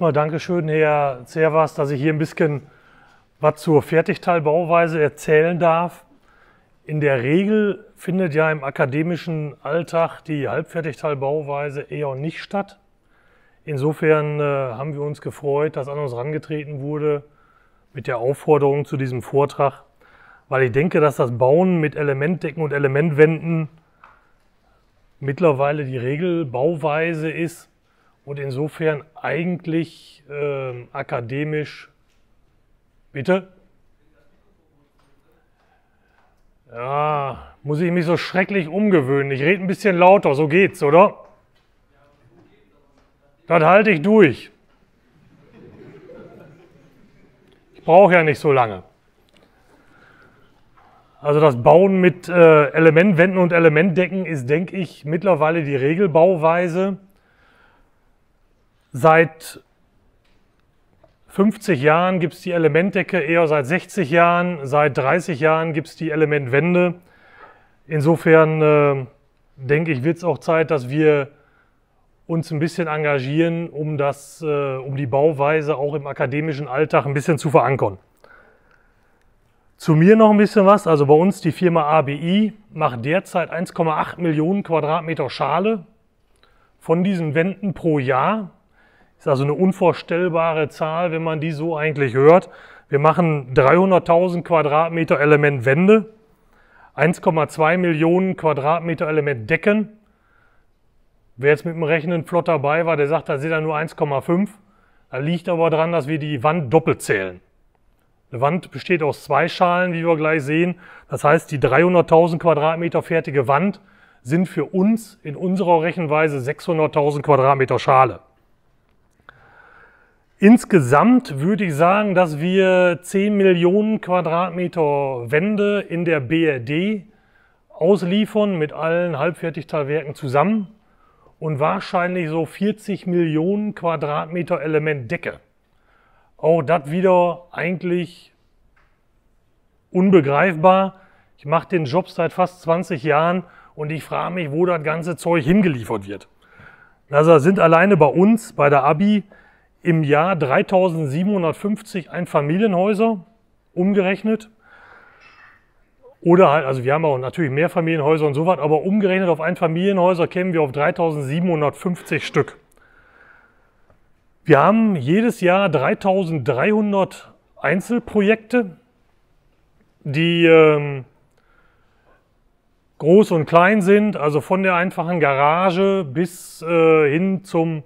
erstmal Dankeschön, Herr Zervas, dass ich hier ein bisschen was zur Fertigteilbauweise erzählen darf. In der Regel findet ja im akademischen Alltag die Halbfertigteilbauweise eher nicht statt. Insofern äh, haben wir uns gefreut, dass an uns herangetreten wurde mit der Aufforderung zu diesem Vortrag, weil ich denke, dass das Bauen mit Elementdecken und Elementwänden mittlerweile die Regelbauweise ist und insofern eigentlich äh, akademisch. Bitte? Ja, muss ich mich so schrecklich umgewöhnen. Ich rede ein bisschen lauter, so geht's, oder? Das halte ich durch. Ich brauche ja nicht so lange. Also das Bauen mit äh, Elementwänden und Elementdecken ist, denke ich, mittlerweile die Regelbauweise. Seit 50 Jahren gibt es die Elementdecke, eher seit 60 Jahren, seit 30 Jahren gibt es die Elementwände. Insofern äh, denke ich, wird es auch Zeit, dass wir uns ein bisschen engagieren, um, das, äh, um die Bauweise auch im akademischen Alltag ein bisschen zu verankern. Zu mir noch ein bisschen was. Also bei uns die Firma ABI macht derzeit 1,8 Millionen Quadratmeter Schale von diesen Wänden pro Jahr. Ist also eine unvorstellbare Zahl, wenn man die so eigentlich hört. Wir machen 300.000 Quadratmeter Element Wände, 1,2 Millionen Quadratmeter Element Decken. Wer jetzt mit dem Rechnen flott dabei war, der sagt, da sind ja nur 1,5. Da liegt aber dran, dass wir die Wand doppelt zählen. Eine Wand besteht aus zwei Schalen, wie wir gleich sehen. Das heißt, die 300.000 Quadratmeter fertige Wand sind für uns in unserer Rechenweise 600.000 Quadratmeter Schale. Insgesamt würde ich sagen, dass wir 10 Millionen Quadratmeter Wände in der BRD ausliefern mit allen Halbfertigteilwerken zusammen und wahrscheinlich so 40 Millionen Quadratmeter Element Decke. Auch das wieder eigentlich unbegreifbar. Ich mache den Job seit fast 20 Jahren und ich frage mich, wo das ganze Zeug hingeliefert wird. Also sind alleine bei uns, bei der ABI, im Jahr 3750 Einfamilienhäuser umgerechnet. Oder halt, also wir haben auch natürlich mehr Familienhäuser und so was, aber umgerechnet auf Einfamilienhäuser kämen wir auf 3750 Stück. Wir haben jedes Jahr 3300 Einzelprojekte, die ähm, groß und klein sind, also von der einfachen Garage bis äh, hin zum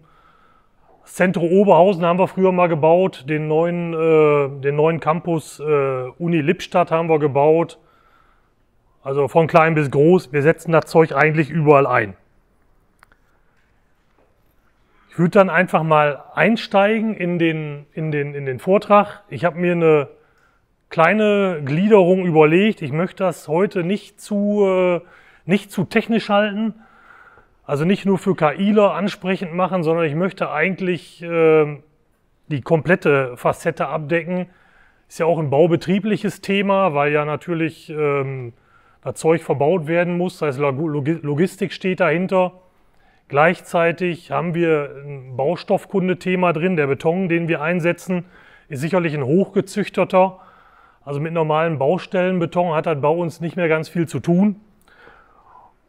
Centro Oberhausen haben wir früher mal gebaut, den neuen, äh, den neuen Campus äh, Uni Lippstadt haben wir gebaut. Also von klein bis groß, wir setzen das Zeug eigentlich überall ein. Ich würde dann einfach mal einsteigen in den, in den, in den Vortrag. Ich habe mir eine kleine Gliederung überlegt. Ich möchte das heute nicht zu, äh, nicht zu technisch halten, also nicht nur für KIler ansprechend machen, sondern ich möchte eigentlich äh, die komplette Facette abdecken. Ist ja auch ein baubetriebliches Thema, weil ja natürlich ähm, das Zeug verbaut werden muss, das heißt Logistik steht dahinter. Gleichzeitig haben wir ein Baustoffkundethema drin. Der Beton, den wir einsetzen, ist sicherlich ein hochgezüchterter. Also mit normalen Baustellenbeton hat das bei uns nicht mehr ganz viel zu tun.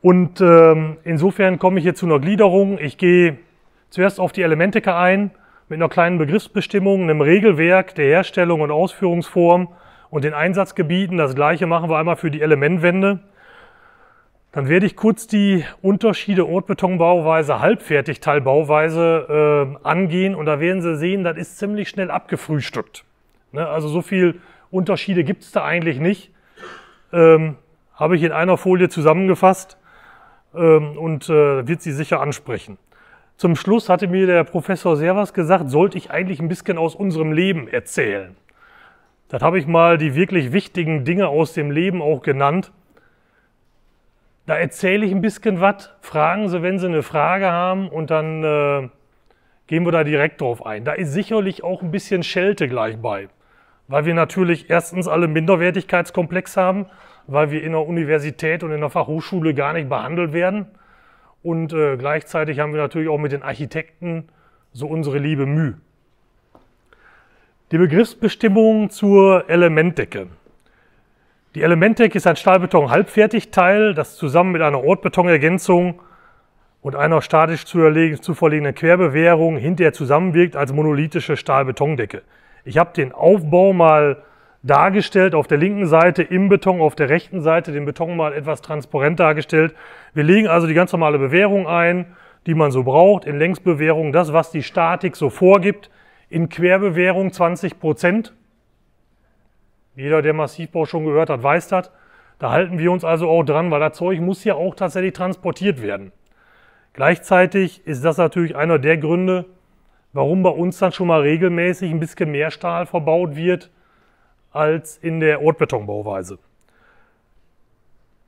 Und ähm, insofern komme ich hier zu einer Gliederung. Ich gehe zuerst auf die Elementika ein mit einer kleinen Begriffsbestimmung, einem Regelwerk der Herstellung und Ausführungsform und den Einsatzgebieten. Das gleiche machen wir einmal für die Elementwände. Dann werde ich kurz die Unterschiede Ortbetonbauweise, Halbfertigteilbauweise äh, angehen und da werden Sie sehen, das ist ziemlich schnell abgefrühstückt. Ne? Also so viel Unterschiede gibt es da eigentlich nicht. Ähm, Habe ich in einer Folie zusammengefasst. Ähm, und äh, wird Sie sicher ansprechen. Zum Schluss hatte mir der Professor Servas gesagt, sollte ich eigentlich ein bisschen aus unserem Leben erzählen. Das habe ich mal die wirklich wichtigen Dinge aus dem Leben auch genannt. Da erzähle ich ein bisschen was. Fragen Sie, wenn Sie eine Frage haben und dann äh, gehen wir da direkt drauf ein. Da ist sicherlich auch ein bisschen Schelte gleich bei, weil wir natürlich erstens alle Minderwertigkeitskomplex haben weil wir in der Universität und in der Fachhochschule gar nicht behandelt werden. Und äh, gleichzeitig haben wir natürlich auch mit den Architekten so unsere liebe Mühe. Die Begriffsbestimmung zur Elementdecke. Die Elementdecke ist ein Stahlbeton-Halbfertigteil, das zusammen mit einer Ortbetonergänzung und einer statisch zu, zu verlegenden Querbewehrung hinterher zusammenwirkt als monolithische Stahlbetondecke. Ich habe den Aufbau mal dargestellt, auf der linken Seite im Beton, auf der rechten Seite den Beton mal etwas transparent dargestellt. Wir legen also die ganz normale Bewährung ein, die man so braucht, in Längsbewährung das, was die Statik so vorgibt, in Querbewährung 20 Prozent. Jeder, der Massivbau schon gehört hat, weiß das. Da halten wir uns also auch dran, weil das Zeug muss ja auch tatsächlich transportiert werden. Gleichzeitig ist das natürlich einer der Gründe, warum bei uns dann schon mal regelmäßig ein bisschen mehr Stahl verbaut wird, als in der Ortbetonbauweise.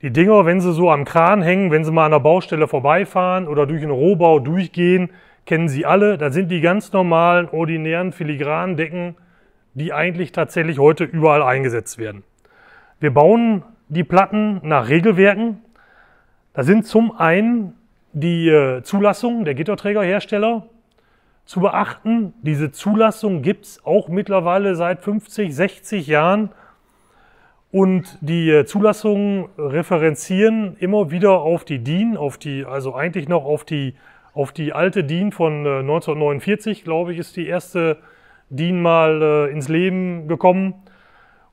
Die Dinger, wenn sie so am Kran hängen, wenn sie mal an der Baustelle vorbeifahren oder durch einen Rohbau durchgehen, kennen sie alle. Da sind die ganz normalen, ordinären, filigranen Decken, die eigentlich tatsächlich heute überall eingesetzt werden. Wir bauen die Platten nach Regelwerken. Da sind zum einen die äh, Zulassungen der Gitterträgerhersteller zu beachten. Diese Zulassung gibt es auch mittlerweile seit 50, 60 Jahren. Und die äh, Zulassungen referenzieren immer wieder auf die DIN, auf die, also eigentlich noch auf die, auf die alte DIN von 1949, äh, glaube ich, ist die erste DIN mal äh, ins Leben gekommen.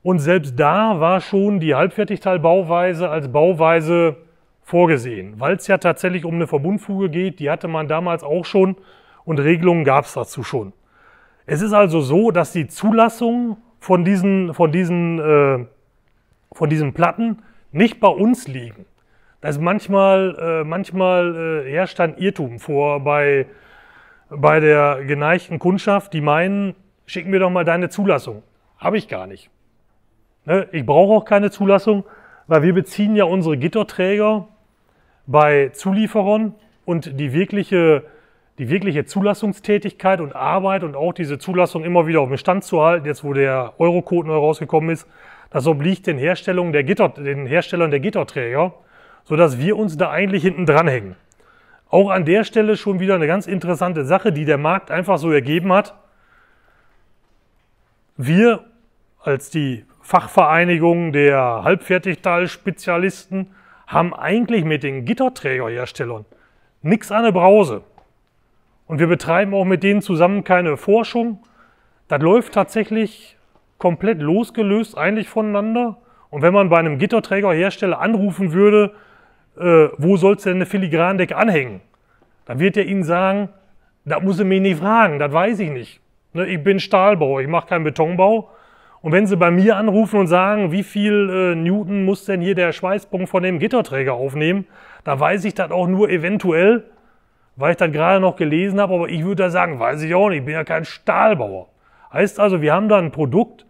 Und selbst da war schon die Halbfertigteilbauweise als Bauweise vorgesehen, weil es ja tatsächlich um eine Verbundfuge geht. Die hatte man damals auch schon und Regelungen gab es dazu schon. Es ist also so, dass die Zulassung von diesen, von diesen, äh, von diesen Platten nicht bei uns liegen. Da ist manchmal, äh, manchmal äh, herrscht ein Irrtum vor bei, bei der geneigten Kundschaft, die meinen, schick mir doch mal deine Zulassung. Habe ich gar nicht. Ne? Ich brauche auch keine Zulassung, weil wir beziehen ja unsere Gitterträger bei Zulieferern und die wirkliche die wirkliche Zulassungstätigkeit und Arbeit und auch diese Zulassung immer wieder auf dem Stand zu halten, jetzt wo der Eurocode neu rausgekommen ist, das obliegt den, Herstellungen der Gitter, den Herstellern der Gitterträger, sodass wir uns da eigentlich hinten dranhängen. Auch an der Stelle schon wieder eine ganz interessante Sache, die der Markt einfach so ergeben hat. Wir als die Fachvereinigung der Halbfertigteilspezialisten haben eigentlich mit den Gitterträgerherstellern nichts an der Brause. Und wir betreiben auch mit denen zusammen keine Forschung. Das läuft tatsächlich komplett losgelöst eigentlich voneinander. Und wenn man bei einem Gitterträgerhersteller anrufen würde, äh, wo sollst du denn eine Filigrandeck anhängen? Dann wird er Ihnen sagen, da muss er mich nicht fragen, das weiß ich nicht. Ne, ich bin Stahlbauer, ich mache keinen Betonbau. Und wenn Sie bei mir anrufen und sagen, wie viel äh, Newton muss denn hier der Schweißpunkt von dem Gitterträger aufnehmen, dann weiß ich das auch nur eventuell, weil ich das gerade noch gelesen habe, aber ich würde da sagen, weiß ich auch nicht, ich bin ja kein Stahlbauer. Heißt also, wir haben da ein Produkt,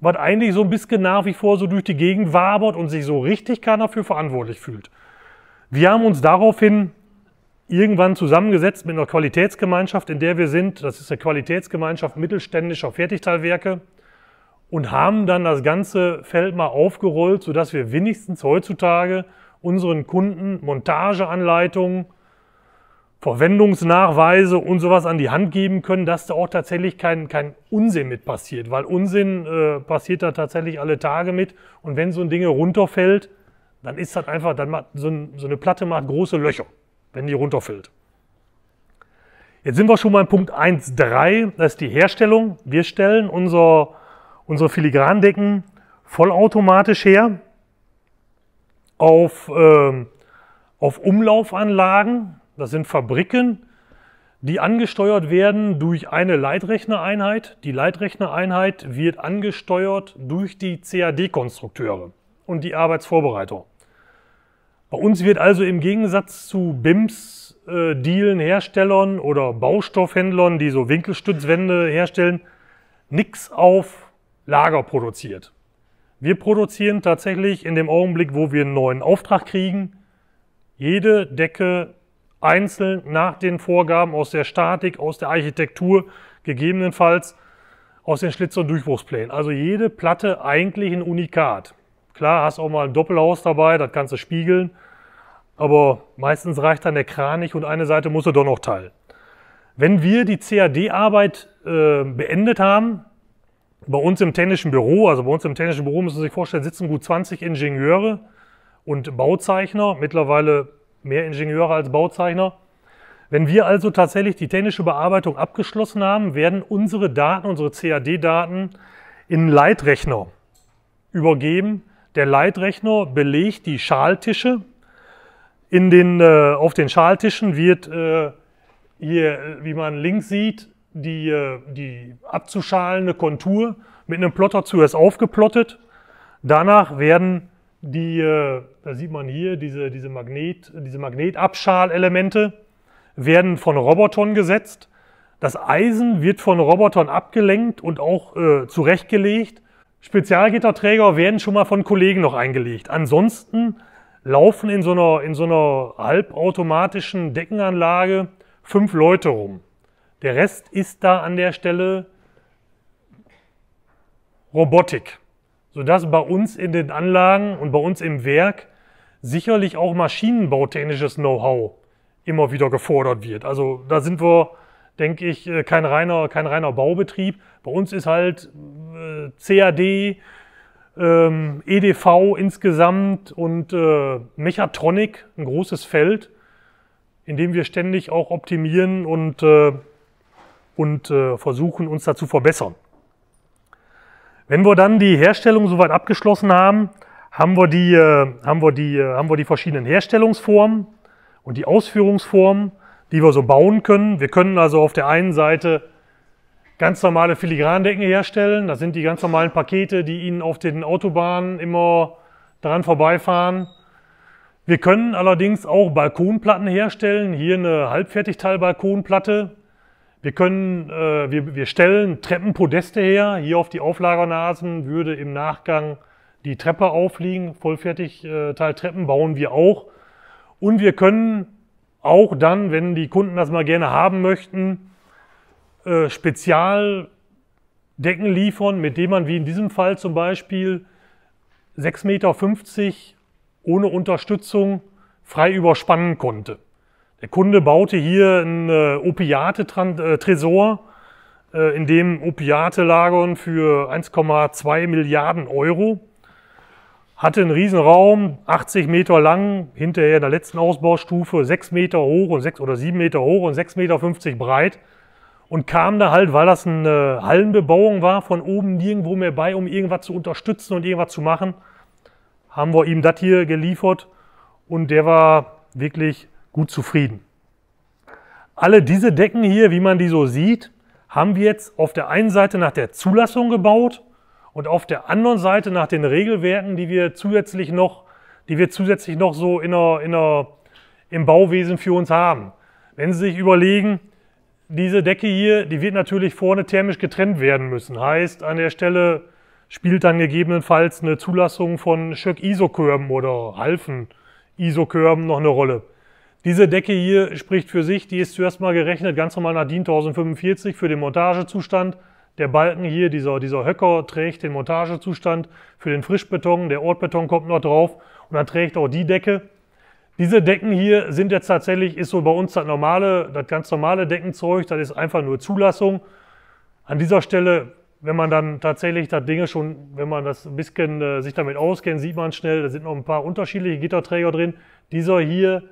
was eigentlich so ein bisschen nach wie vor so durch die Gegend wabert und sich so richtig keiner für verantwortlich fühlt. Wir haben uns daraufhin irgendwann zusammengesetzt mit einer Qualitätsgemeinschaft, in der wir sind. Das ist eine Qualitätsgemeinschaft mittelständischer Fertigteilwerke und haben dann das ganze Feld mal aufgerollt, sodass wir wenigstens heutzutage unseren Kunden Montageanleitungen, Verwendungsnachweise und sowas an die Hand geben können, dass da auch tatsächlich kein, kein Unsinn mit passiert. Weil Unsinn äh, passiert da tatsächlich alle Tage mit. Und wenn so ein Ding runterfällt, dann ist das einfach, dann macht so, ein, so eine Platte macht große Löcher, wenn die runterfällt. Jetzt sind wir schon mal in Punkt 1.3, das ist die Herstellung. Wir stellen unser, unsere Filigrandecken vollautomatisch her auf, äh, auf Umlaufanlagen, das sind Fabriken, die angesteuert werden durch eine Leitrechnereinheit. Die Leitrechnereinheit wird angesteuert durch die CAD-Konstrukteure und die Arbeitsvorbereitung. Bei uns wird also im Gegensatz zu BIMs, äh, Dealen, Herstellern oder Baustoffhändlern, die so Winkelstützwände herstellen, nichts auf Lager produziert. Wir produzieren tatsächlich in dem Augenblick, wo wir einen neuen Auftrag kriegen, jede Decke einzeln nach den Vorgaben aus der Statik, aus der Architektur, gegebenenfalls aus den Schlitz- und Durchbruchsplänen. Also jede Platte eigentlich ein Unikat. Klar, hast auch mal ein Doppelhaus dabei, das kannst du spiegeln, aber meistens reicht dann der Kran nicht und eine Seite musst du doch noch teilen. Wenn wir die CAD-Arbeit äh, beendet haben, bei uns im technischen Büro, also bei uns im technischen Büro müssen Sie sich vorstellen, sitzen gut 20 Ingenieure und Bauzeichner, mittlerweile mehr Ingenieure als Bauzeichner. Wenn wir also tatsächlich die technische Bearbeitung abgeschlossen haben, werden unsere Daten, unsere CAD-Daten in einen Leitrechner übergeben. Der Leitrechner belegt die Schaltische. In den, äh, auf den Schaltischen wird äh, hier, wie man links sieht, die, äh, die abzuschalende Kontur mit einem Plotter zuerst aufgeplottet. Danach werden die, äh, da sieht man hier, diese, diese, Magnet, diese Magnetabschalelemente werden von Robotern gesetzt. Das Eisen wird von Robotern abgelenkt und auch äh, zurechtgelegt. Spezialgitterträger werden schon mal von Kollegen noch eingelegt. Ansonsten laufen in so einer, in so einer halbautomatischen Deckenanlage fünf Leute rum. Der Rest ist da an der Stelle Robotik sodass bei uns in den Anlagen und bei uns im Werk sicherlich auch maschinenbautechnisches Know-how immer wieder gefordert wird. Also da sind wir, denke ich, äh, kein reiner, kein reiner Baubetrieb. Bei uns ist halt äh, CAD, ähm, EDV insgesamt und äh, Mechatronik ein großes Feld, in dem wir ständig auch optimieren und, und versuchen, uns dazu verbessern. Wenn wir dann die Herstellung soweit abgeschlossen haben, haben wir die, äh, haben wir die, äh, haben wir die verschiedenen Herstellungsformen und die Ausführungsformen, die wir so bauen können. Wir können also auf der einen Seite ganz normale Filigrandecken herstellen. Das sind die ganz normalen Pakete, die Ihnen auf den Autobahnen immer dran vorbeifahren. Wir können allerdings auch Balkonplatten herstellen. Hier eine Halbfertigteil-Balkonplatte. Wir können, äh, wir, wir stellen Treppenpodeste her. Hier auf die Auflagernasen würde im Nachgang die Treppe aufliegen. Vollfertig äh, Teiltreppen bauen wir auch. Und wir können auch dann, wenn die Kunden das mal gerne haben möchten, äh, Spezialdecken liefern, mit denen man wie in diesem Fall zum Beispiel 6,50 Meter ohne Unterstützung frei überspannen konnte. Der Kunde baute hier einen äh, Opiate-Tresor, äh, äh, in dem Opiate lagern für 1,2 Milliarden Euro. Hatte einen Riesenraum, 80 Meter lang, hinterher in der letzten Ausbaustufe 6 Meter hoch und 6 oder 7 Meter hoch und 6,50 Meter breit. Und kam da halt, weil das eine Hallenbebauung war, von oben nirgendwo mehr bei, um irgendwas zu unterstützen und irgendwas zu machen, haben wir ihm das hier geliefert. Und der war wirklich gut zufrieden. Alle diese Decken hier, wie man die so sieht, haben wir jetzt auf der einen Seite nach der Zulassung gebaut und auf der anderen Seite nach den Regelwerken, die wir zusätzlich noch, die wir zusätzlich noch so in der, in der, im Bauwesen für uns haben. Wenn Sie sich überlegen, diese Decke hier, die wird natürlich vorne thermisch getrennt werden müssen. Heißt, an der Stelle spielt dann gegebenenfalls eine Zulassung von Schöck-Isokörben oder Halfen-Isokörben noch eine Rolle. Diese Decke hier spricht für sich, die ist zuerst mal gerechnet, ganz normal nach DIN 1045 für den Montagezustand. Der Balken hier, dieser, dieser Höcker, trägt den Montagezustand für den Frischbeton, der Ortbeton kommt noch drauf und dann trägt auch die Decke. Diese Decken hier sind jetzt tatsächlich, ist so bei uns das normale, das ganz normale Deckenzeug, das ist einfach nur Zulassung. An dieser Stelle, wenn man dann tatsächlich das Ding schon, wenn man das ein bisschen äh, sich damit auskennt, sieht man schnell, da sind noch ein paar unterschiedliche Gitterträger drin. Dieser hier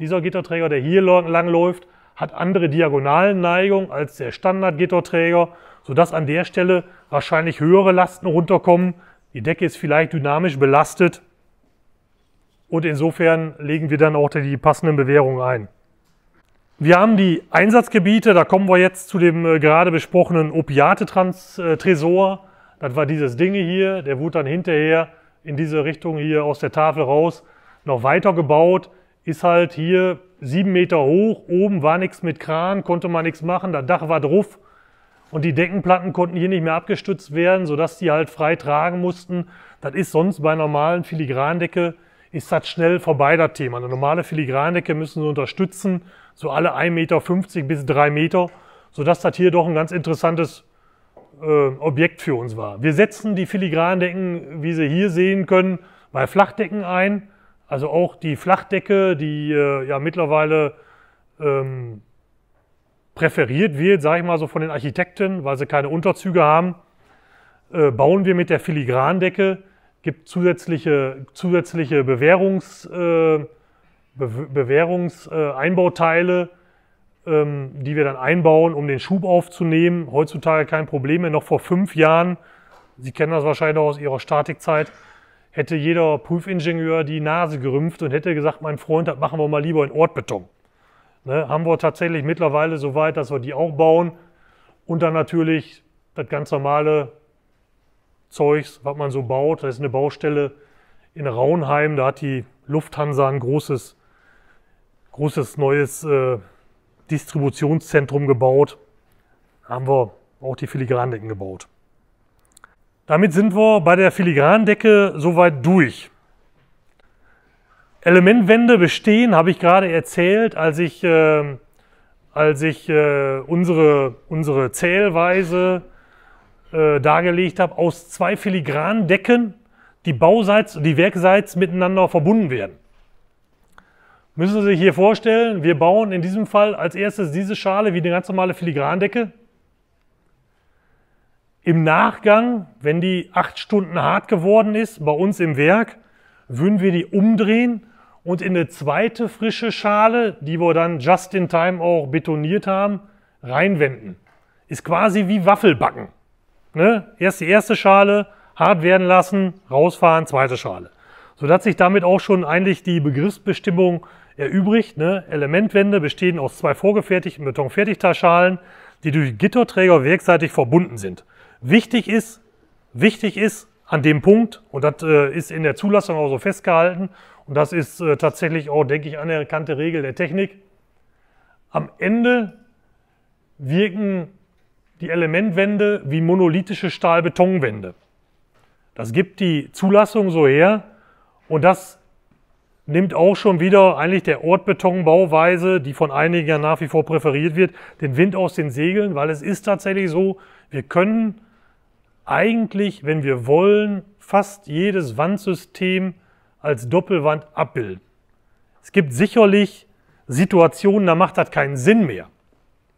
dieser Gitterträger, der hier lang läuft, hat andere Diagonalneigung als der Standard-Gitterträger, sodass an der Stelle wahrscheinlich höhere Lasten runterkommen. Die Decke ist vielleicht dynamisch belastet und insofern legen wir dann auch die passenden Bewährungen ein. Wir haben die Einsatzgebiete, da kommen wir jetzt zu dem äh, gerade besprochenen Opiate-Tresor. Äh, das war dieses Ding hier, der wurde dann hinterher in diese Richtung hier aus der Tafel raus noch weiter gebaut ist halt hier sieben Meter hoch, oben war nichts mit Kran, konnte man nichts machen, das Dach war drauf und die Deckenplatten konnten hier nicht mehr abgestützt werden, sodass die halt frei tragen mussten. Das ist sonst bei normalen Filigrandecke, ist das schnell vorbei, das Thema. Eine normale Filigrandecke müssen sie unterstützen, so alle 1,50 Meter bis 3 Meter, sodass das hier doch ein ganz interessantes äh, Objekt für uns war. Wir setzen die Filigrandecken, wie Sie hier sehen können, bei Flachdecken ein, also auch die Flachdecke, die äh, ja mittlerweile ähm, präferiert wird, sage ich mal so von den Architekten, weil sie keine Unterzüge haben, äh, bauen wir mit der Filigrandecke, gibt zusätzliche, zusätzliche Bewährungs, äh, Be Bewährungseinbauteile, äh, ähm, die wir dann einbauen, um den Schub aufzunehmen. Heutzutage kein Problem mehr, noch vor fünf Jahren, Sie kennen das wahrscheinlich auch aus Ihrer Statikzeit, hätte jeder Prüfingenieur die Nase gerümpft und hätte gesagt, mein Freund, das machen wir mal lieber in Ortbeton. Ne, haben wir tatsächlich mittlerweile so weit, dass wir die auch bauen und dann natürlich das ganz normale Zeugs, was man so baut. Das ist eine Baustelle in Raunheim, da hat die Lufthansa ein großes, großes neues äh, Distributionszentrum gebaut. Da haben wir auch die Filigrandecken gebaut. Damit sind wir bei der Filigrandecke soweit durch. Elementwände bestehen, habe ich gerade erzählt, als ich, äh, als ich äh, unsere, unsere Zählweise äh, dargelegt habe, aus zwei Filigrandecken, die bauseits und die werkseits miteinander verbunden werden. Müssen Sie sich hier vorstellen, wir bauen in diesem Fall als erstes diese Schale wie eine ganz normale Filigrandecke. Im Nachgang, wenn die acht Stunden hart geworden ist, bei uns im Werk, würden wir die umdrehen und in eine zweite frische Schale, die wir dann just in time auch betoniert haben, reinwenden. Ist quasi wie Waffelbacken. Ne? Erst die erste Schale, hart werden lassen, rausfahren, zweite Schale. Sodass sich damit auch schon eigentlich die Begriffsbestimmung erübrigt. Ne? Elementwände bestehen aus zwei vorgefertigten Betonfertigteilschalen, die durch Gitterträger werkseitig verbunden sind. Wichtig ist, wichtig ist an dem Punkt, und das äh, ist in der Zulassung auch so festgehalten, und das ist äh, tatsächlich auch, denke ich, anerkannte Regel der Technik, am Ende wirken die Elementwände wie monolithische Stahlbetonwände. Das gibt die Zulassung so her und das nimmt auch schon wieder eigentlich der Ortbetonbauweise, die von einigen nach wie vor präferiert wird, den Wind aus den Segeln, weil es ist tatsächlich so, wir können eigentlich, wenn wir wollen, fast jedes Wandsystem als Doppelwand abbilden. Es gibt sicherlich Situationen, da macht das keinen Sinn mehr,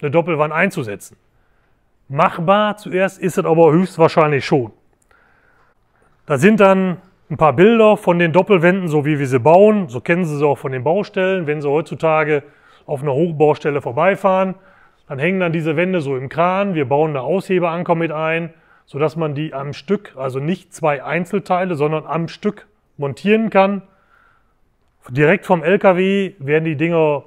eine Doppelwand einzusetzen. Machbar zuerst ist es aber höchstwahrscheinlich schon. Da sind dann ein paar Bilder von den Doppelwänden, so wie wir sie bauen. So kennen Sie sie auch von den Baustellen. Wenn Sie heutzutage auf einer Hochbaustelle vorbeifahren, dann hängen dann diese Wände so im Kran. Wir bauen eine Aushebeanker mit ein sodass man die am Stück, also nicht zwei Einzelteile, sondern am Stück montieren kann. Direkt vom LKW werden die Dinger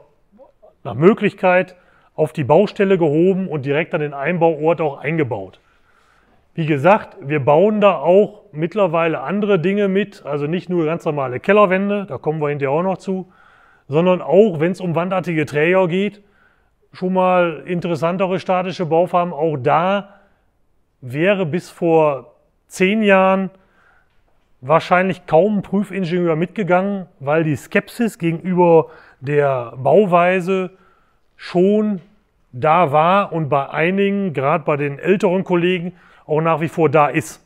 nach Möglichkeit auf die Baustelle gehoben und direkt an den Einbauort auch eingebaut. Wie gesagt, wir bauen da auch mittlerweile andere Dinge mit, also nicht nur ganz normale Kellerwände, da kommen wir hinterher auch noch zu, sondern auch, wenn es um wandartige Träger geht, schon mal interessantere statische Bauformen. Auch da wäre bis vor zehn Jahren wahrscheinlich kaum ein Prüfingenieur mitgegangen, weil die Skepsis gegenüber der Bauweise schon da war und bei einigen, gerade bei den älteren Kollegen, auch nach wie vor da ist.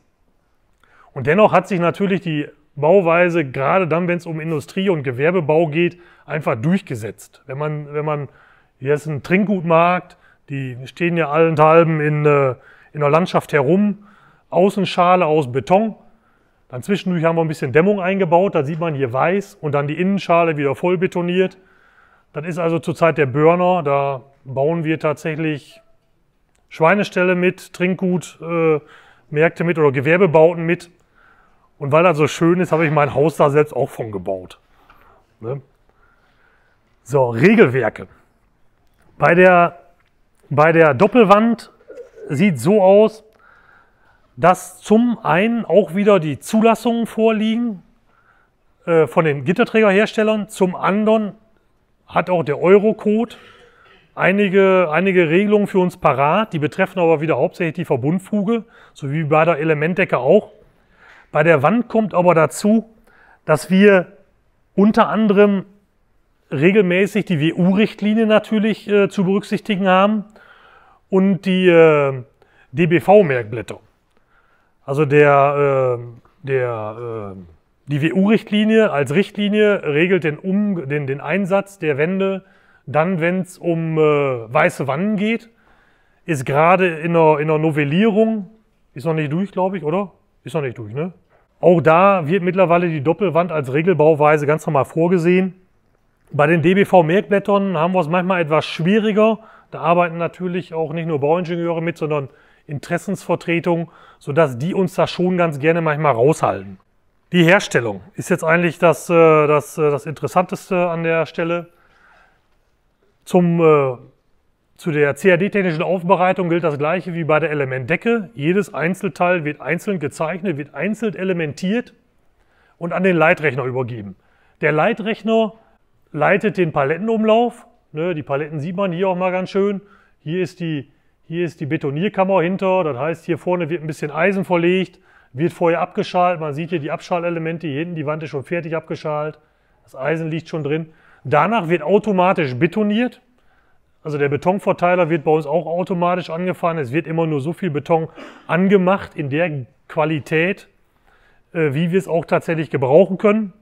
Und dennoch hat sich natürlich die Bauweise, gerade dann, wenn es um Industrie- und Gewerbebau geht, einfach durchgesetzt. Wenn man, wenn man, hier ist ein Trinkgutmarkt, die stehen ja allenthalben in, äh, in der Landschaft herum, Außenschale aus Beton. Dann zwischendurch haben wir ein bisschen Dämmung eingebaut, da sieht man hier weiß und dann die Innenschale wieder voll betoniert. Das ist also zurzeit der Burner, da bauen wir tatsächlich Schweineställe mit, Trinkgutmärkte äh, mit oder Gewerbebauten mit. Und weil das so schön ist, habe ich mein Haus da selbst auch von gebaut. Ne? So, Regelwerke. Bei der, bei der Doppelwand sieht so aus, dass zum einen auch wieder die Zulassungen vorliegen äh, von den Gitterträgerherstellern, zum anderen hat auch der Eurocode einige, einige Regelungen für uns parat, die betreffen aber wieder hauptsächlich die Verbundfuge, sowie bei der Elementdecke auch. Bei der Wand kommt aber dazu, dass wir unter anderem regelmäßig die WU-Richtlinie natürlich äh, zu berücksichtigen haben und die äh, DBV-Merkblätter. Also der, äh, der, äh, die WU-Richtlinie als Richtlinie regelt den, um, den, den Einsatz der Wände dann, wenn es um äh, weiße Wannen geht. Ist gerade in der, in der Novellierung, ist noch nicht durch, glaube ich, oder? Ist noch nicht durch, ne? Auch da wird mittlerweile die Doppelwand als Regelbauweise ganz normal vorgesehen. Bei den DBV-Merkblättern haben wir es manchmal etwas schwieriger, da arbeiten natürlich auch nicht nur Bauingenieure mit, sondern Interessensvertretungen, sodass die uns da schon ganz gerne manchmal raushalten. Die Herstellung ist jetzt eigentlich das, äh, das, äh, das Interessanteste an der Stelle. Zum, äh, zu der CAD-technischen Aufbereitung gilt das gleiche wie bei der Elementdecke. Jedes Einzelteil wird einzeln gezeichnet, wird einzeln elementiert und an den Leitrechner übergeben. Der Leitrechner leitet den Palettenumlauf Ne, die Paletten sieht man hier auch mal ganz schön. Hier ist, die, hier ist die Betonierkammer hinter, das heißt, hier vorne wird ein bisschen Eisen verlegt, wird vorher abgeschalt. Man sieht hier die Abschalelemente, hier hinten die Wand ist schon fertig abgeschalt. Das Eisen liegt schon drin. Danach wird automatisch betoniert. Also der Betonverteiler wird bei uns auch automatisch angefahren. Es wird immer nur so viel Beton angemacht in der Qualität, äh, wie wir es auch tatsächlich gebrauchen können.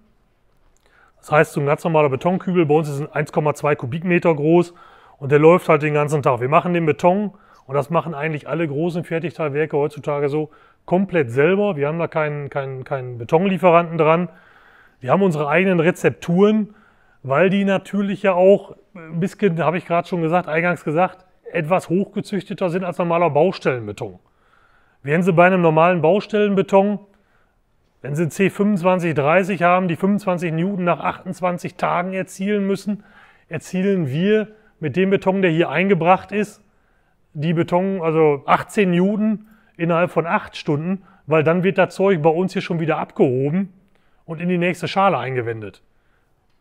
Das heißt, so ein ganz normaler Betonkübel bei uns ist 1,2 Kubikmeter groß und der läuft halt den ganzen Tag. Wir machen den Beton und das machen eigentlich alle großen Fertigteilwerke heutzutage so komplett selber. Wir haben da keinen, keinen, keinen Betonlieferanten dran. Wir haben unsere eigenen Rezepturen, weil die natürlich ja auch ein bisschen, habe ich gerade schon gesagt, eingangs gesagt, etwas hochgezüchteter sind als normaler Baustellenbeton. Wären sie bei einem normalen Baustellenbeton, wenn Sie C2530 haben, die 25 Newton nach 28 Tagen erzielen müssen, erzielen wir mit dem Beton, der hier eingebracht ist, die Beton, also 18 Newton innerhalb von 8 Stunden, weil dann wird das Zeug bei uns hier schon wieder abgehoben und in die nächste Schale eingewendet.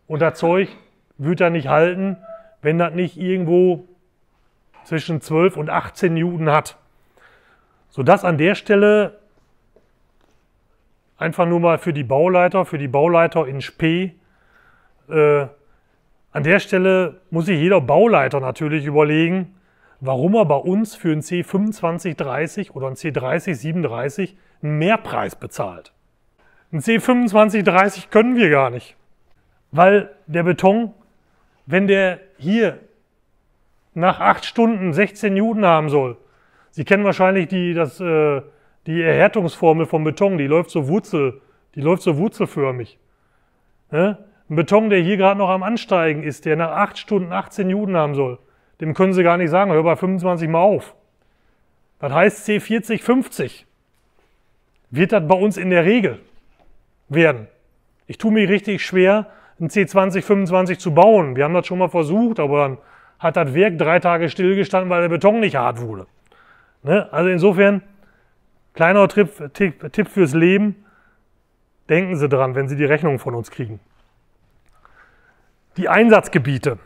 Und das Zeug wird dann nicht halten, wenn das nicht irgendwo zwischen 12 und 18 Newton hat. Sodass an der Stelle einfach nur mal für die Bauleiter, für die Bauleiter in Spee. Äh, an der Stelle muss sich jeder Bauleiter natürlich überlegen, warum er bei uns für einen C2530 oder einen C3037 einen Mehrpreis bezahlt. Ein C2530 können wir gar nicht, weil der Beton, wenn der hier nach acht Stunden 16 Newton haben soll, Sie kennen wahrscheinlich die, das äh, die Erhärtungsformel vom Beton, die läuft so Wurzel, die läuft so wurzelförmig. Ne? Ein Beton, der hier gerade noch am Ansteigen ist, der nach 8 Stunden 18 Juden haben soll, dem können Sie gar nicht sagen, hör bei 25 mal auf. Was heißt C40, 50. Wird das bei uns in der Regel werden. Ich tue mir richtig schwer, ein C20, 25 zu bauen. Wir haben das schon mal versucht, aber dann hat das Werk drei Tage stillgestanden, weil der Beton nicht hart wurde. Ne? Also insofern, Kleiner Tipp, Tipp, Tipp fürs Leben, denken Sie dran, wenn Sie die Rechnung von uns kriegen. Die Einsatzgebiete.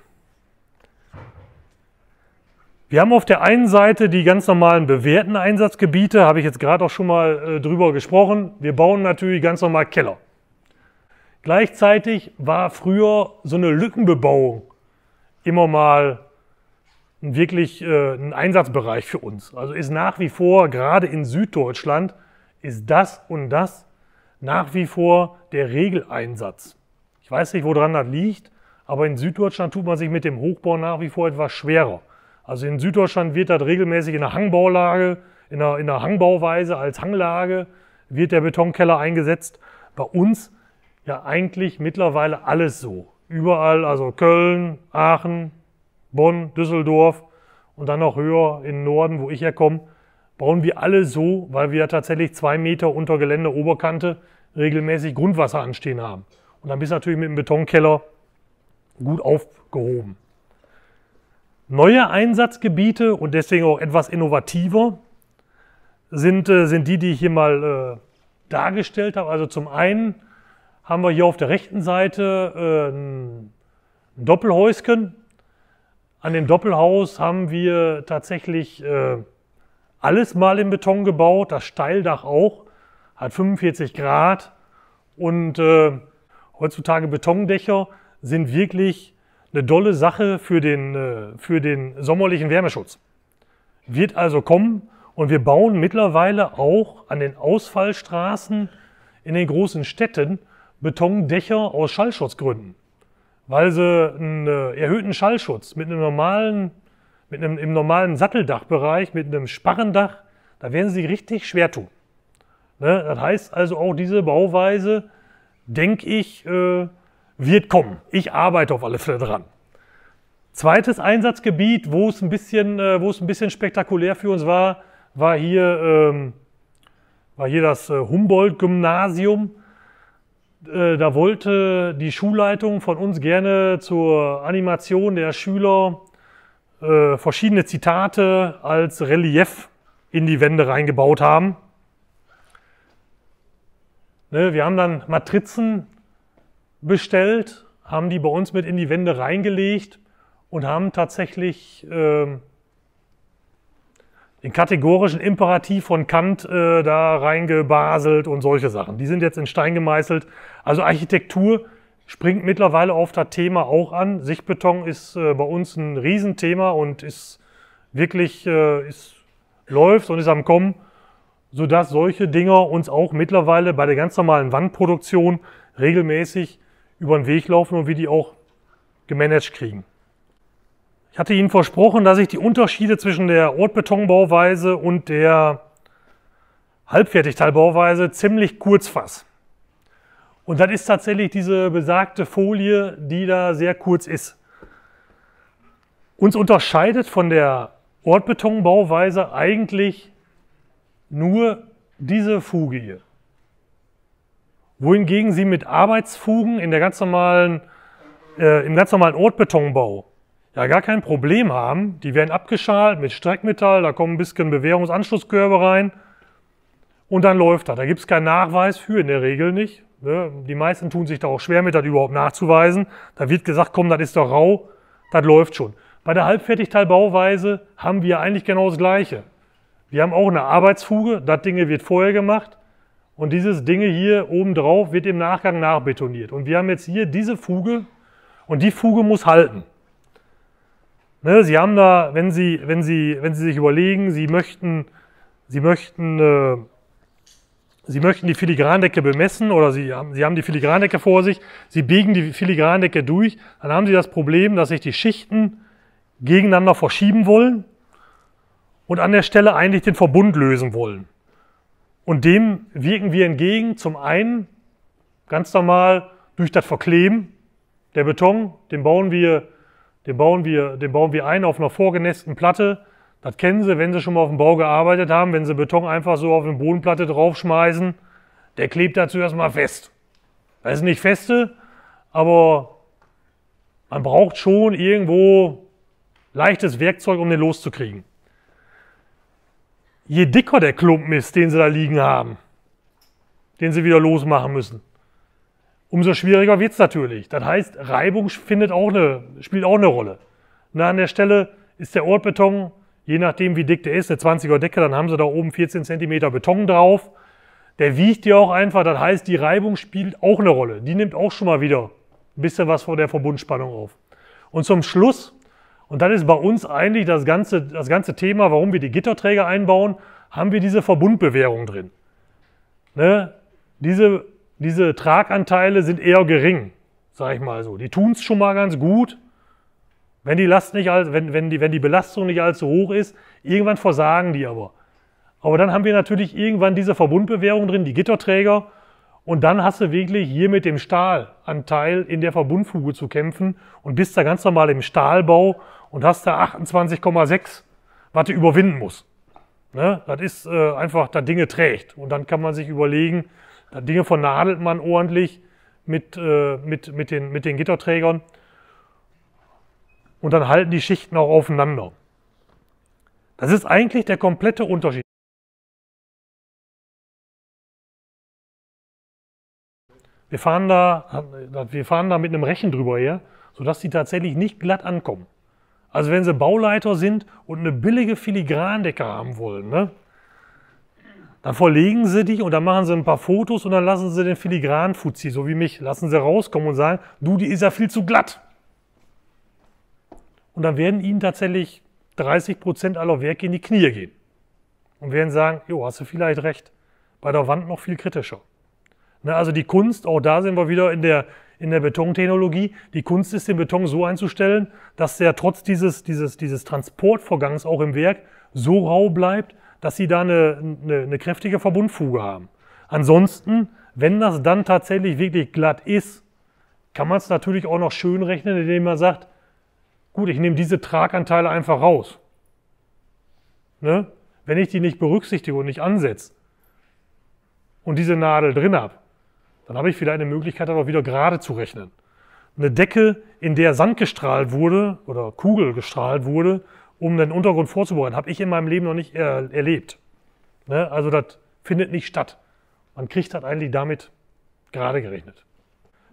Wir haben auf der einen Seite die ganz normalen bewährten Einsatzgebiete, habe ich jetzt gerade auch schon mal äh, drüber gesprochen. Wir bauen natürlich ganz normal Keller. Gleichzeitig war früher so eine Lückenbebauung immer mal wirklich äh, ein Einsatzbereich für uns. Also ist nach wie vor, gerade in Süddeutschland, ist das und das nach wie vor der Regeleinsatz. Ich weiß nicht, woran das liegt, aber in Süddeutschland tut man sich mit dem Hochbau nach wie vor etwas schwerer. Also in Süddeutschland wird das regelmäßig in der Hangbaulage, in der, in der Hangbauweise als Hanglage, wird der Betonkeller eingesetzt. Bei uns ja eigentlich mittlerweile alles so. Überall, also Köln, Aachen, Bonn, Düsseldorf und dann noch höher in den Norden, wo ich herkomme, bauen wir alle so, weil wir tatsächlich zwei Meter unter Gelände Oberkante regelmäßig Grundwasser anstehen haben. Und dann bist du natürlich mit dem Betonkeller gut aufgehoben. Neue Einsatzgebiete und deswegen auch etwas innovativer sind, äh, sind die, die ich hier mal äh, dargestellt habe. Also zum einen haben wir hier auf der rechten Seite äh, ein Doppelhäuschen, an dem Doppelhaus haben wir tatsächlich äh, alles mal in Beton gebaut, das Steildach auch, hat 45 Grad und äh, heutzutage Betondächer sind wirklich eine dolle Sache für den, äh, für den sommerlichen Wärmeschutz. Wird also kommen und wir bauen mittlerweile auch an den Ausfallstraßen in den großen Städten Betondächer aus Schallschutzgründen weil sie einen äh, erhöhten Schallschutz mit einem normalen, mit einem im normalen Satteldachbereich, mit einem Sparrendach, da werden sie richtig schwer tun. Ne? Das heißt also auch diese Bauweise, denke ich, äh, wird kommen. Ich arbeite auf alle Fälle dran. Zweites Einsatzgebiet, wo es ein bisschen, äh, wo es ein bisschen spektakulär für uns war, war hier, ähm, war hier das äh, Humboldt-Gymnasium. Äh, da wollte die Schulleitung von uns gerne zur Animation der Schüler äh, verschiedene Zitate als Relief in die Wände reingebaut haben. Ne, wir haben dann Matrizen bestellt, haben die bei uns mit in die Wände reingelegt und haben tatsächlich äh, den kategorischen Imperativ von Kant äh, da reingebaselt und solche Sachen. Die sind jetzt in Stein gemeißelt. Also Architektur springt mittlerweile auf das Thema auch an. Sichtbeton ist äh, bei uns ein Riesenthema und ist wirklich, äh, ist, läuft und ist am Kommen, sodass solche Dinger uns auch mittlerweile bei der ganz normalen Wandproduktion regelmäßig über den Weg laufen und wir die auch gemanagt kriegen hatte Ihnen versprochen, dass ich die Unterschiede zwischen der Rotbetonbauweise und der Halbfertigteilbauweise ziemlich kurz fasse. Und das ist tatsächlich diese besagte Folie, die da sehr kurz ist. Uns unterscheidet von der Ortbetonbauweise eigentlich nur diese Fuge hier. Wohingegen Sie mit Arbeitsfugen in der ganz normalen, äh, im ganz normalen Ortbetonbau ja gar kein Problem haben. Die werden abgeschalt mit Streckmetall, da kommen ein bisschen Bewährungsanschlusskörbe rein und dann läuft das. Da gibt es keinen Nachweis für, in der Regel nicht. Ne? Die meisten tun sich da auch schwer mit, das überhaupt nachzuweisen. Da wird gesagt, komm, das ist doch rau, das läuft schon. Bei der Halbfertigteilbauweise haben wir eigentlich genau das Gleiche. Wir haben auch eine Arbeitsfuge, das Ding wird vorher gemacht und dieses Ding hier oben drauf wird im Nachgang nachbetoniert. Und wir haben jetzt hier diese Fuge und die Fuge muss halten. Ne, sie haben da, wenn sie, wenn sie, wenn sie sich überlegen, sie möchten, sie möchten, äh, sie möchten die Filigrandecke bemessen oder sie haben, sie haben die Filigrandecke vor sich, sie biegen die Filigrandecke durch, dann haben sie das Problem, dass sich die Schichten gegeneinander verschieben wollen und an der Stelle eigentlich den Verbund lösen wollen. Und dem wirken wir entgegen, zum einen ganz normal durch das Verkleben. Der Beton, den bauen wir den bauen wir, den bauen wir ein auf einer vorgenästen Platte. Das kennen Sie, wenn Sie schon mal auf dem Bau gearbeitet haben, wenn Sie Beton einfach so auf eine Bodenplatte draufschmeißen, der klebt dazu erstmal fest. Das ist nicht feste, aber man braucht schon irgendwo leichtes Werkzeug, um den loszukriegen. Je dicker der Klumpen ist, den Sie da liegen haben, den Sie wieder losmachen müssen, umso schwieriger wird es natürlich. Das heißt, Reibung findet auch eine, spielt auch eine Rolle. Na, an der Stelle ist der Ortbeton, je nachdem wie dick der ist, eine 20er Decke, dann haben sie da oben 14 cm Beton drauf. Der wiegt ja auch einfach, das heißt, die Reibung spielt auch eine Rolle. Die nimmt auch schon mal wieder ein bisschen was von der Verbundspannung auf. Und zum Schluss, und das ist bei uns eigentlich das ganze, das ganze Thema, warum wir die Gitterträger einbauen, haben wir diese Verbundbewährung drin. Ne? Diese diese Traganteile sind eher gering, sage ich mal so. Die tun es schon mal ganz gut, wenn die, Last nicht wenn, wenn, die, wenn die Belastung nicht allzu hoch ist. Irgendwann versagen die aber. Aber dann haben wir natürlich irgendwann diese Verbundbewährung drin, die Gitterträger. Und dann hast du wirklich hier mit dem Stahlanteil in der Verbundfuge zu kämpfen und bist da ganz normal im Stahlbau und hast da 28,6, was du überwinden musst. Ne? Das ist äh, einfach, da Dinge trägt. Und dann kann man sich überlegen, Dinge vernadelt man ordentlich mit, äh, mit, mit, den, mit den Gitterträgern. Und dann halten die Schichten auch aufeinander. Das ist eigentlich der komplette Unterschied. Wir fahren da, wir fahren da mit einem Rechen drüber her, sodass die tatsächlich nicht glatt ankommen. Also wenn sie Bauleiter sind und eine billige Filigrandecke haben wollen, ne? Dann verlegen sie dich und dann machen sie ein paar Fotos und dann lassen sie den filigranen Fuzzi, so wie mich, lassen sie rauskommen und sagen, du, die ist ja viel zu glatt. Und dann werden ihnen tatsächlich 30 Prozent aller Werke in die Knie gehen. Und werden sagen, jo, hast du vielleicht recht. Bei der Wand noch viel kritischer. Na, ne, also die Kunst, auch da sind wir wieder in der, in der Betontechnologie. Die Kunst ist, den Beton so einzustellen, dass der trotz dieses, dieses, dieses Transportvorgangs auch im Werk so rau bleibt, dass sie da eine, eine, eine kräftige Verbundfuge haben. Ansonsten, wenn das dann tatsächlich wirklich glatt ist, kann man es natürlich auch noch schön rechnen, indem man sagt, gut, ich nehme diese Traganteile einfach raus. Ne? Wenn ich die nicht berücksichtige und nicht ansetze und diese Nadel drin habe, dann habe ich vielleicht eine Möglichkeit, aber wieder gerade zu rechnen. Eine Decke, in der Sand gestrahlt wurde oder Kugel gestrahlt wurde, um den Untergrund vorzubereiten, habe ich in meinem Leben noch nicht er äh, erlebt. Ne? Also das findet nicht statt. Man kriegt halt eigentlich damit gerade gerechnet.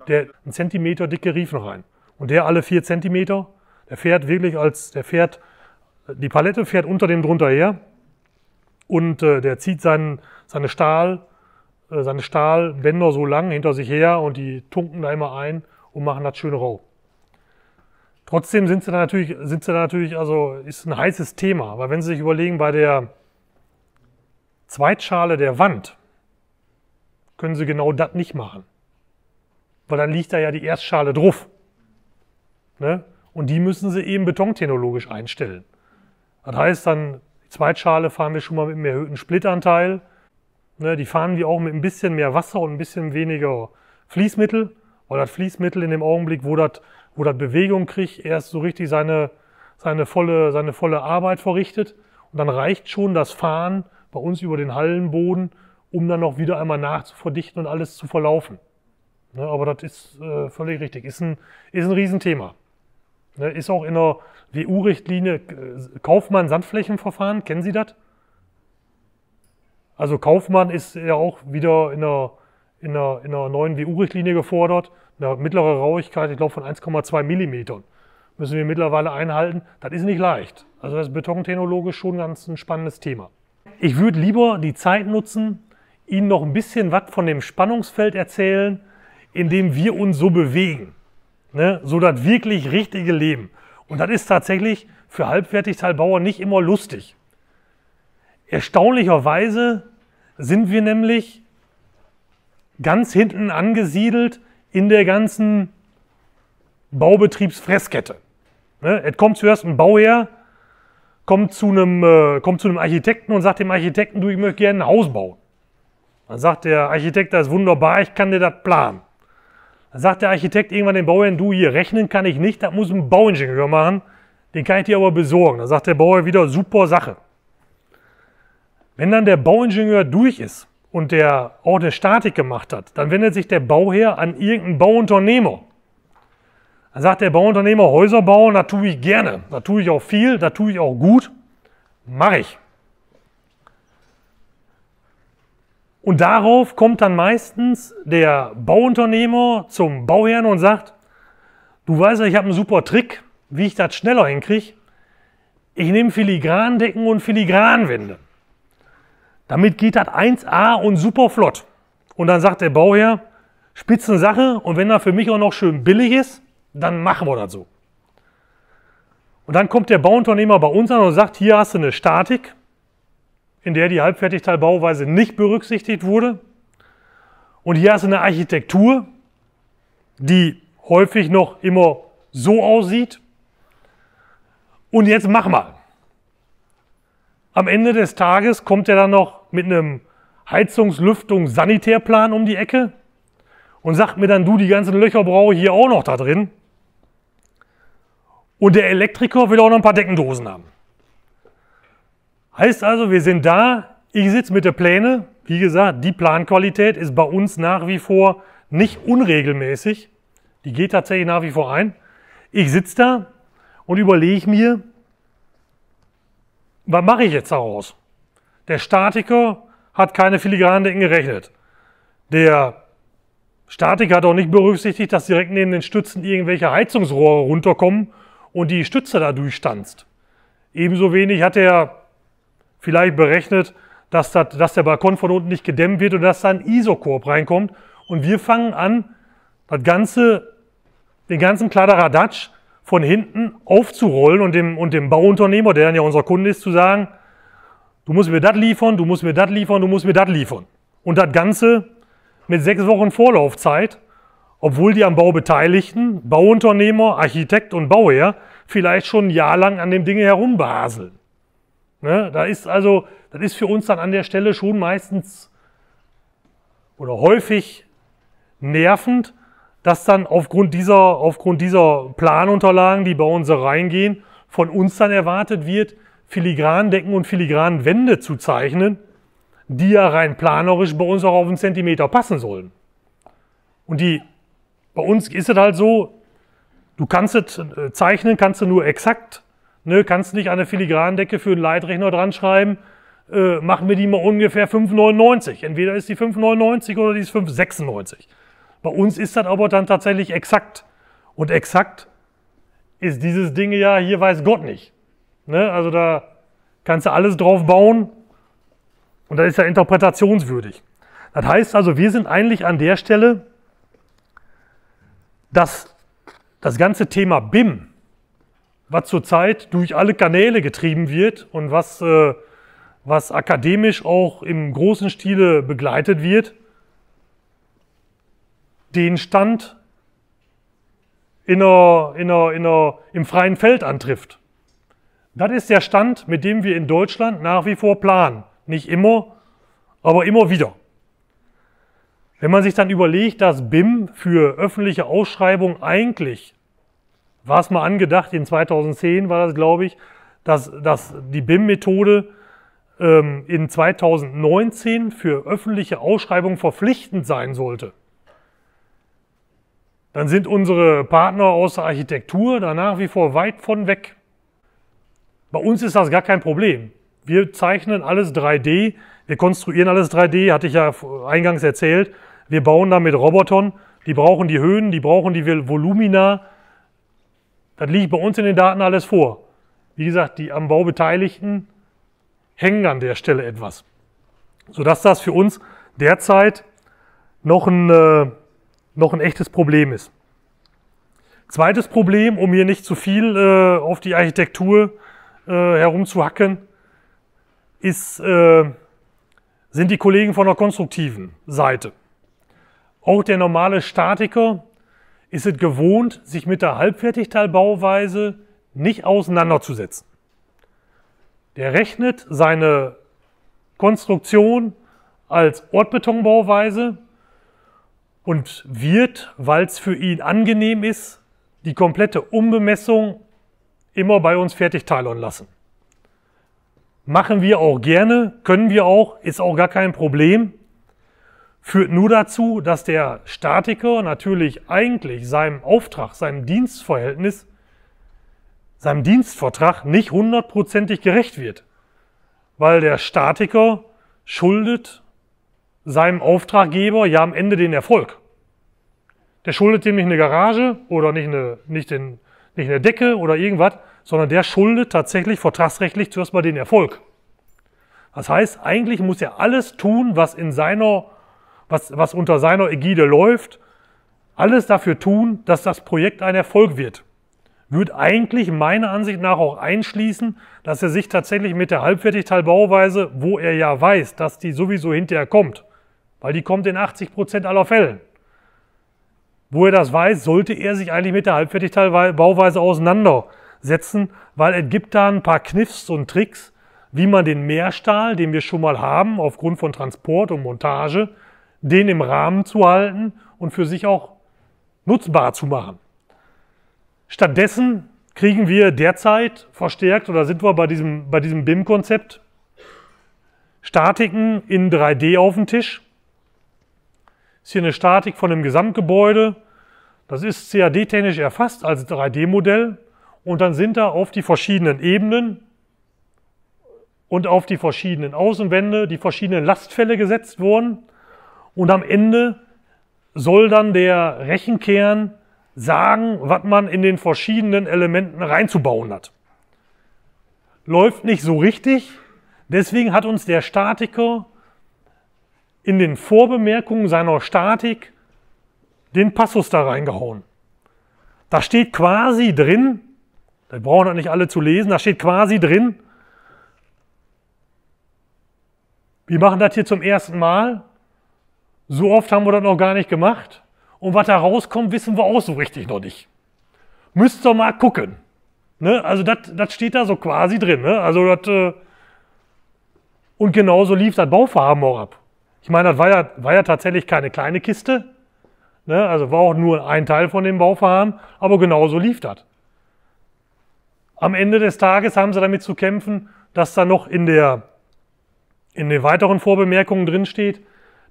Der einen Zentimeter dicke Riefen rein. Und der alle vier Zentimeter, der fährt wirklich als, der fährt, die Palette fährt unter dem drunter her und äh, der zieht seinen, seine Stahl, äh, seine Stahlbänder so lang hinter sich her und die tunken da immer ein und machen das schön rau. Trotzdem sind sie da natürlich, sind sie da natürlich, also ist ein heißes Thema. Weil wenn Sie sich überlegen, bei der Zweitschale der Wand können Sie genau das nicht machen. Weil dann liegt da ja die Erstschale drauf. Ne? Und die müssen Sie eben betontechnologisch einstellen. Das heißt, dann die Zweitschale fahren wir schon mal mit einem erhöhten Splitanteil. Ne? Die fahren wir auch mit ein bisschen mehr Wasser und ein bisschen weniger Fließmittel. Weil das Fließmittel in dem Augenblick, wo das wo das Bewegung kriegt, erst so richtig seine, seine, volle, seine volle Arbeit verrichtet. Und dann reicht schon das Fahren bei uns über den Hallenboden, um dann noch wieder einmal nachzuverdichten und alles zu verlaufen. Ne, aber das ist äh, völlig richtig. Ist ein, ist ein Riesenthema. Ne, ist auch in der WU-Richtlinie äh, Kaufmann-Sandflächenverfahren. Kennen Sie das? Also Kaufmann ist ja auch wieder in der, in der, in der neuen WU-Richtlinie gefordert eine mittlere Rauigkeit, ich glaube, von 1,2 Millimetern müssen wir mittlerweile einhalten. Das ist nicht leicht. Also das ist betontechnologisch schon ganz ein spannendes Thema. Ich würde lieber die Zeit nutzen, Ihnen noch ein bisschen was von dem Spannungsfeld erzählen, in dem wir uns so bewegen. Ne? So das wirklich richtige Leben. Und das ist tatsächlich für Halbfertigteilbauer nicht immer lustig. Erstaunlicherweise sind wir nämlich ganz hinten angesiedelt in der ganzen Baubetriebsfresskette. Ne? Es kommt zuerst ein Bauherr, kommt zu, einem, äh, kommt zu einem Architekten und sagt dem Architekten, du, ich möchte gerne ein Haus bauen. Dann sagt der Architekt, das ist wunderbar, ich kann dir das planen. Dann sagt der Architekt irgendwann dem Bauherrn, du, hier rechnen kann ich nicht, das muss ein Bauingenieur machen, den kann ich dir aber besorgen. Dann sagt der Bauherr wieder, super Sache. Wenn dann der Bauingenieur durch ist und der Orte Statik gemacht hat, dann wendet sich der Bauherr an irgendeinen Bauunternehmer. Dann sagt der Bauunternehmer, Häuser bauen, da tue ich gerne, da tue ich auch viel, da tue ich auch gut, mache ich. Und darauf kommt dann meistens der Bauunternehmer zum Bauherrn und sagt, du weißt ja, ich habe einen super Trick, wie ich das schneller hinkriege. Ich nehme Filigrandecken und Filigranwände. Damit geht das 1A und super flott. Und dann sagt der Bauherr, Spitzensache und wenn er für mich auch noch schön billig ist, dann machen wir das so. Und dann kommt der Bauunternehmer bei uns an und sagt, hier hast du eine Statik, in der die Halbfertigteilbauweise nicht berücksichtigt wurde. Und hier hast du eine Architektur, die häufig noch immer so aussieht. Und jetzt mach mal. Am Ende des Tages kommt er dann noch mit einem Heizungslüftung Sanitärplan um die Ecke und sagt mir dann, du, die ganzen Löcher brauche ich hier auch noch da drin. Und der Elektriker will auch noch ein paar Deckendosen haben. Heißt also, wir sind da, ich sitze mit der Pläne. Wie gesagt, die Planqualität ist bei uns nach wie vor nicht unregelmäßig. Die geht tatsächlich nach wie vor ein. Ich sitze da und überlege mir, was mache ich jetzt daraus? Der Statiker hat keine filigranen Decken gerechnet. Der Statiker hat auch nicht berücksichtigt, dass direkt neben den Stützen irgendwelche Heizungsrohre runterkommen und die Stütze da durchstanzt. Ebenso wenig hat er vielleicht berechnet, dass, das, dass der Balkon von unten nicht gedämmt wird und dass da ein Isokorb reinkommt. Und wir fangen an, das ganze, den ganzen Kladderadatsch von hinten aufzurollen und dem, und dem Bauunternehmer, der dann ja unser Kunde ist, zu sagen, Du musst mir das liefern, du musst mir das liefern, du musst mir das liefern. Und das Ganze mit sechs Wochen Vorlaufzeit, obwohl die am Bau Beteiligten, Bauunternehmer, Architekt und Bauherr vielleicht schon ein Jahr lang an dem Ding herumbaseln. Ne? Da ist also, das ist für uns dann an der Stelle schon meistens oder häufig nervend, dass dann aufgrund dieser, aufgrund dieser Planunterlagen, die bei uns reingehen, von uns dann erwartet wird, Filigrandecken und Filigranwände zu zeichnen, die ja rein planerisch bei uns auch auf einen Zentimeter passen sollen. Und die, bei uns ist es halt so, du kannst es äh, zeichnen, kannst du nur exakt, ne, kannst nicht an eine Filigrandecke für einen Leitrechner dran schreiben, äh, mach mir die mal ungefähr 5,99. Entweder ist die 5,99 oder die ist 5,96. Bei uns ist das aber dann tatsächlich exakt. Und exakt ist dieses Ding ja, hier weiß Gott nicht. Ne? Also da kannst du alles drauf bauen und das ist ja interpretationswürdig. Das heißt also, wir sind eigentlich an der Stelle, dass das ganze Thema BIM, was zurzeit durch alle Kanäle getrieben wird und was, äh, was akademisch auch im großen Stile begleitet wird, den Stand in einer, in einer, in einer, im freien Feld antrifft. Das ist der Stand, mit dem wir in Deutschland nach wie vor planen. Nicht immer, aber immer wieder. Wenn man sich dann überlegt, dass BIM für öffentliche Ausschreibungen eigentlich, war es mal angedacht, in 2010 war das, glaube ich, dass, dass die BIM-Methode ähm, in 2019 für öffentliche Ausschreibungen verpflichtend sein sollte. Dann sind unsere Partner aus der Architektur da nach wie vor weit von weg. Bei uns ist das gar kein Problem. Wir zeichnen alles 3D, wir konstruieren alles 3D, hatte ich ja eingangs erzählt. Wir bauen damit Robotern, die brauchen die Höhen, die brauchen die Volumina. Das liegt bei uns in den Daten alles vor. Wie gesagt, die am Bau Beteiligten hängen an der Stelle etwas. Sodass das für uns derzeit noch ein, äh, noch ein echtes Problem ist. Zweites Problem, um hier nicht zu viel äh, auf die Architektur zu äh, herumzuhacken, ist, äh, sind die Kollegen von der konstruktiven Seite. Auch der normale Statiker ist es gewohnt, sich mit der Halbfertigteilbauweise nicht auseinanderzusetzen. Der rechnet seine Konstruktion als Ortbetonbauweise und wird, weil es für ihn angenehm ist, die komplette Umbemessung immer bei uns fertig teilen lassen. Machen wir auch gerne, können wir auch, ist auch gar kein Problem. Führt nur dazu, dass der Statiker natürlich eigentlich seinem Auftrag, seinem Dienstverhältnis, seinem Dienstvertrag nicht hundertprozentig gerecht wird. Weil der Statiker schuldet seinem Auftraggeber ja am Ende den Erfolg. Der schuldet dem nicht eine Garage oder nicht, eine, nicht den nicht in der Decke oder irgendwas, sondern der schuldet tatsächlich vertragsrechtlich zuerst mal den Erfolg. Das heißt, eigentlich muss er alles tun, was in seiner, was, was unter seiner Ägide läuft, alles dafür tun, dass das Projekt ein Erfolg wird. Würde eigentlich meiner Ansicht nach auch einschließen, dass er sich tatsächlich mit der Halbfertigteilbauweise, wo er ja weiß, dass die sowieso hinterher kommt, weil die kommt in 80 Prozent aller Fällen. Wo er das weiß, sollte er sich eigentlich mit der Halbfertigteilbauweise auseinandersetzen, weil es gibt da ein paar Kniffs und Tricks, wie man den Mehrstahl, den wir schon mal haben, aufgrund von Transport und Montage, den im Rahmen zu halten und für sich auch nutzbar zu machen. Stattdessen kriegen wir derzeit verstärkt oder sind wir bei diesem, bei diesem BIM-Konzept Statiken in 3D auf den Tisch, ist hier eine Statik von dem Gesamtgebäude. Das ist CAD-technisch erfasst als 3D-Modell. Und dann sind da auf die verschiedenen Ebenen und auf die verschiedenen Außenwände die verschiedenen Lastfälle gesetzt worden. Und am Ende soll dann der Rechenkern sagen, was man in den verschiedenen Elementen reinzubauen hat. Läuft nicht so richtig. Deswegen hat uns der Statiker in den Vorbemerkungen seiner Statik den Passus da reingehauen. Da steht quasi drin, da brauchen das nicht alle zu lesen, da steht quasi drin, wir machen das hier zum ersten Mal, so oft haben wir das noch gar nicht gemacht und was da rauskommt, wissen wir auch so richtig noch nicht. Müsst ihr mal gucken. Ne? Also das steht da so quasi drin. Ne? Also das, äh und genauso lief das Bauvorhaben auch ab. Ich meine, das war ja, war ja tatsächlich keine kleine Kiste. Ne? Also war auch nur ein Teil von dem Bauvorhaben, aber genauso lief das. Am Ende des Tages haben sie damit zu kämpfen, dass da noch in, der, in den weiteren Vorbemerkungen drin steht,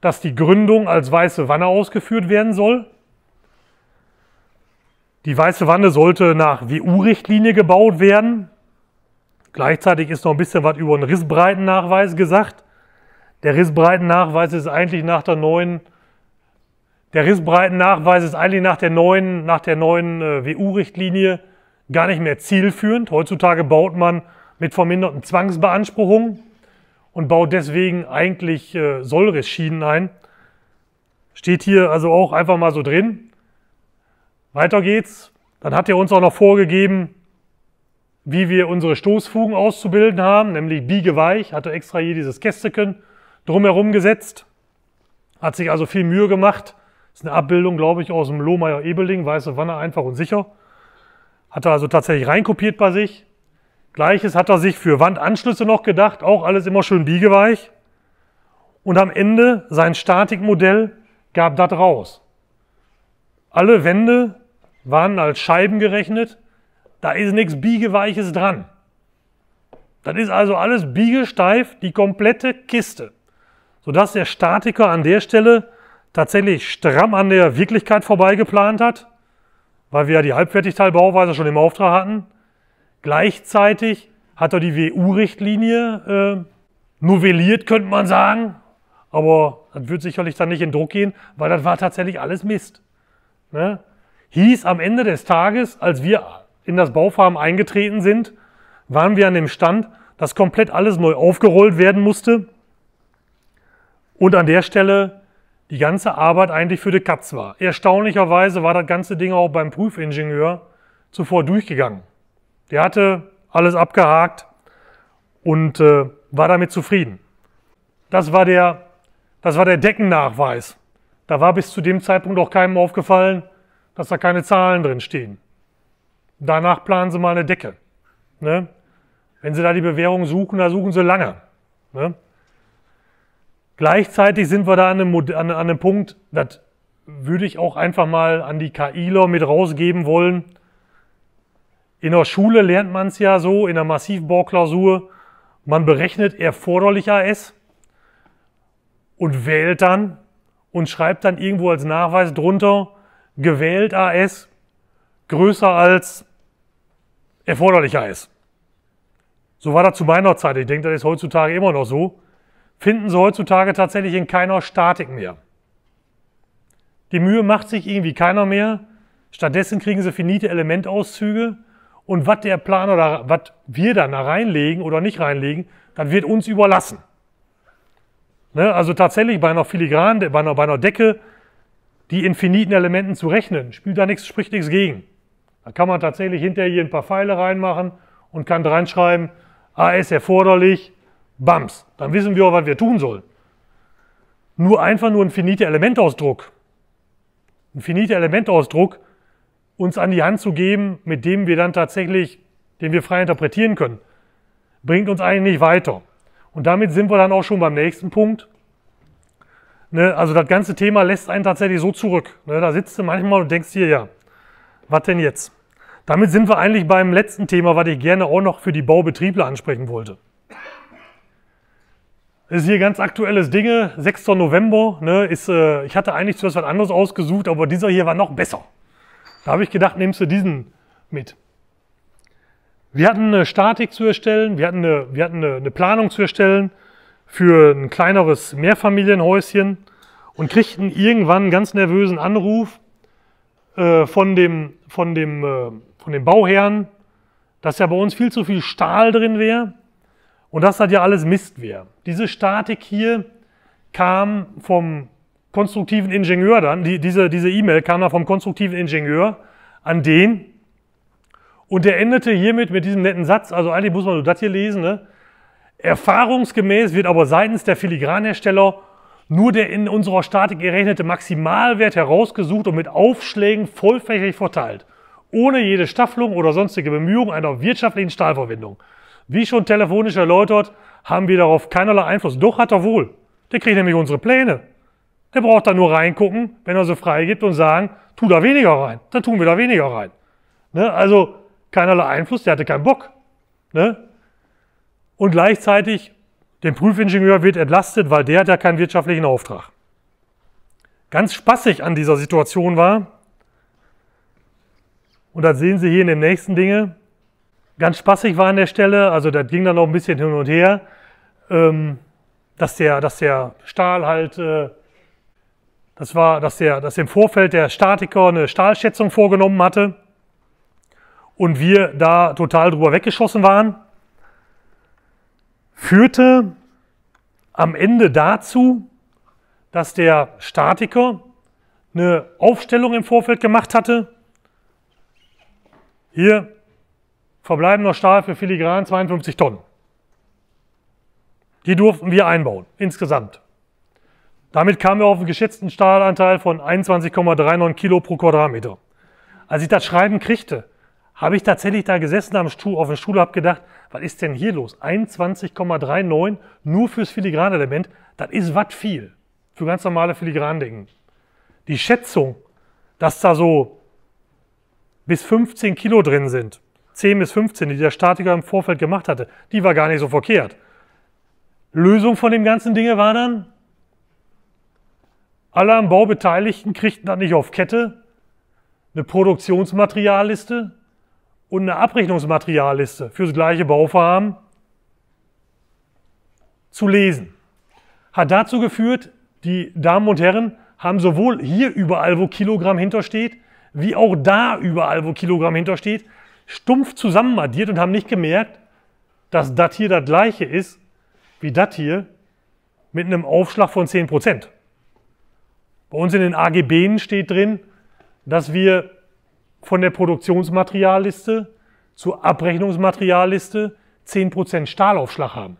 dass die Gründung als weiße Wanne ausgeführt werden soll. Die weiße Wanne sollte nach WU-Richtlinie gebaut werden. Gleichzeitig ist noch ein bisschen was über einen Rissbreitennachweis gesagt. Der Rissbreitennachweis ist eigentlich nach der neuen, der Rissbreitennachweis ist eigentlich nach der neuen, nach der neuen äh, WU-Richtlinie gar nicht mehr zielführend. Heutzutage baut man mit verminderten Zwangsbeanspruchungen und baut deswegen eigentlich äh, Sollrissschienen ein. Steht hier also auch einfach mal so drin. Weiter geht's. Dann hat er uns auch noch vorgegeben, wie wir unsere Stoßfugen auszubilden haben, nämlich biegeweich, hat er extra hier dieses Kästchen drumherum gesetzt. Hat sich also viel Mühe gemacht. Ist eine Abbildung, glaube ich, aus dem Lohmeier Ebeling, weiße Wanne, einfach und sicher. Hat er also tatsächlich reinkopiert bei sich. Gleiches hat er sich für Wandanschlüsse noch gedacht, auch alles immer schön biegeweich. Und am Ende sein Statikmodell gab das raus. Alle Wände waren als Scheiben gerechnet. Da ist nichts Biegeweiches dran. Das ist also alles biegesteif, die komplette Kiste sodass der Statiker an der Stelle tatsächlich stramm an der Wirklichkeit vorbeigeplant hat, weil wir ja die Halbfertigteilbauweise schon im Auftrag hatten. Gleichzeitig hat er die WU-Richtlinie äh, novelliert, könnte man sagen. Aber das wird sicherlich dann nicht in Druck gehen, weil das war tatsächlich alles Mist. Ne? Hieß am Ende des Tages, als wir in das Bauvorhaben eingetreten sind, waren wir an dem Stand, dass komplett alles neu aufgerollt werden musste und an der Stelle die ganze Arbeit eigentlich für die Katz war. Erstaunlicherweise war das ganze Ding auch beim Prüfingenieur zuvor durchgegangen. Der hatte alles abgehakt und äh, war damit zufrieden. Das war, der, das war der Deckennachweis. Da war bis zu dem Zeitpunkt auch keinem aufgefallen, dass da keine Zahlen drin stehen. Danach planen sie mal eine Decke. Ne? Wenn sie da die Bewährung suchen, da suchen sie lange. Ne? Gleichzeitig sind wir da an einem, an, an einem Punkt, das würde ich auch einfach mal an die KIler mit rausgeben wollen. In der Schule lernt man es ja so, in der Massivbauklausur, man berechnet erforderlich AS und wählt dann und schreibt dann irgendwo als Nachweis drunter, gewählt AS größer als erforderlich AS. So war das zu meiner Zeit. Ich denke, das ist heutzutage immer noch so finden sie heutzutage tatsächlich in keiner Statik mehr. Die Mühe macht sich irgendwie keiner mehr. Stattdessen kriegen sie finite Elementauszüge. Und was der Planer da, was wir dann da reinlegen oder nicht reinlegen, dann wird uns überlassen. Ne? Also tatsächlich bei einer filigranen, bei einer, bei einer Decke, die infiniten Elementen zu rechnen, spielt da nichts, spricht nichts gegen. Da kann man tatsächlich hinterher hier ein paar Pfeile reinmachen und kann reinschreiben, A ist erforderlich, Bams, dann wissen wir auch, was wir tun sollen. Nur einfach nur ein finiter Elementausdruck. Ein finiter Elementausdruck uns an die Hand zu geben, mit dem wir dann tatsächlich, den wir frei interpretieren können, bringt uns eigentlich nicht weiter. Und damit sind wir dann auch schon beim nächsten Punkt. Ne, also das ganze Thema lässt einen tatsächlich so zurück. Ne, da sitzt du manchmal und denkst dir, ja, was denn jetzt? Damit sind wir eigentlich beim letzten Thema, was ich gerne auch noch für die Baubetriebler ansprechen wollte. Das ist hier ganz aktuelles Dinge, 6. November. Ne, ist, äh, ich hatte eigentlich zuerst was anderes ausgesucht, aber dieser hier war noch besser. Da habe ich gedacht, nimmst du diesen mit. Wir hatten eine Statik zu erstellen, wir hatten eine, wir hatten eine, eine Planung zu erstellen für ein kleineres Mehrfamilienhäuschen und kriegten irgendwann einen ganz nervösen Anruf äh, von, dem, von, dem, äh, von dem Bauherrn, dass ja bei uns viel zu viel Stahl drin wäre und das hat ja alles Mistwehr. Diese Statik hier kam vom konstruktiven Ingenieur dann, die, diese E-Mail e kam dann vom konstruktiven Ingenieur an den. Und der endete hiermit mit diesem netten Satz, also eigentlich muss man nur das hier lesen, ne? Erfahrungsgemäß wird aber seitens der Filigranhersteller nur der in unserer Statik gerechnete Maximalwert herausgesucht und mit Aufschlägen vollfächig verteilt, ohne jede Staffelung oder sonstige Bemühungen einer wirtschaftlichen Stahlverwendung. Wie schon telefonisch erläutert, haben wir darauf keinerlei Einfluss. Doch hat er wohl. Der kriegt nämlich unsere Pläne. Der braucht da nur reingucken, wenn er sie freigibt und sagen, tu da weniger rein. Dann tun wir da weniger rein. Ne? Also keinerlei Einfluss, der hatte keinen Bock. Ne? Und gleichzeitig, der Prüfingenieur wird entlastet, weil der hat ja keinen wirtschaftlichen Auftrag. Ganz spaßig an dieser Situation war, und das sehen Sie hier in den nächsten Dingen, ganz spaßig war an der Stelle, also das ging dann noch ein bisschen hin und her, ähm, dass, der, dass der Stahl halt, äh, das war, dass, der, dass im Vorfeld der Statiker eine Stahlschätzung vorgenommen hatte und wir da total drüber weggeschossen waren, führte am Ende dazu, dass der Statiker eine Aufstellung im Vorfeld gemacht hatte. Hier verbleibender Stahl für Filigran 52 Tonnen. Die durften wir einbauen, insgesamt. Damit kamen wir auf einen geschätzten Stahlanteil von 21,39 Kilo pro Quadratmeter. Als ich das Schreiben kriegte, habe ich tatsächlich da gesessen am Stuhl, auf dem Stuhl und gedacht, was ist denn hier los? 21,39 nur fürs Filigranelement, das ist wat viel für ganz normale Filigrandingen. Die Schätzung, dass da so bis 15 Kilo drin sind, 10 bis 15, die der Statiker im Vorfeld gemacht hatte, die war gar nicht so verkehrt. Lösung von dem ganzen Dinge war dann, alle am Bau Beteiligten kriegten dann nicht auf Kette eine Produktionsmaterialliste und eine Abrechnungsmaterialliste fürs gleiche Bauvorhaben zu lesen. Hat dazu geführt, die Damen und Herren haben sowohl hier überall, wo Kilogramm hintersteht, wie auch da überall, wo Kilogramm hintersteht, stumpf zusammenaddiert und haben nicht gemerkt, dass das hier das gleiche ist wie das hier mit einem Aufschlag von 10%. Bei uns in den AGB steht drin, dass wir von der Produktionsmaterialliste zur Abrechnungsmaterialliste 10% Stahlaufschlag haben.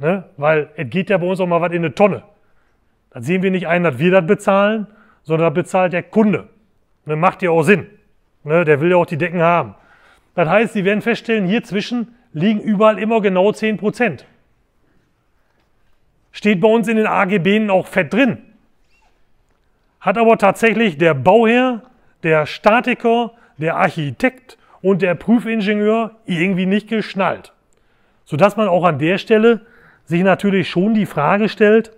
Ne? Weil es geht ja bei uns auch mal was in eine Tonne. Dann sehen wir nicht ein, dass wir das bezahlen, sondern das bezahlt der Kunde. Ne? Macht ja auch Sinn. Ne, der will ja auch die Decken haben. Das heißt, Sie werden feststellen, hier zwischen liegen überall immer genau 10 Steht bei uns in den AGB auch fett drin. Hat aber tatsächlich der Bauherr, der Statiker, der Architekt und der Prüfingenieur irgendwie nicht geschnallt. Sodass man auch an der Stelle sich natürlich schon die Frage stellt,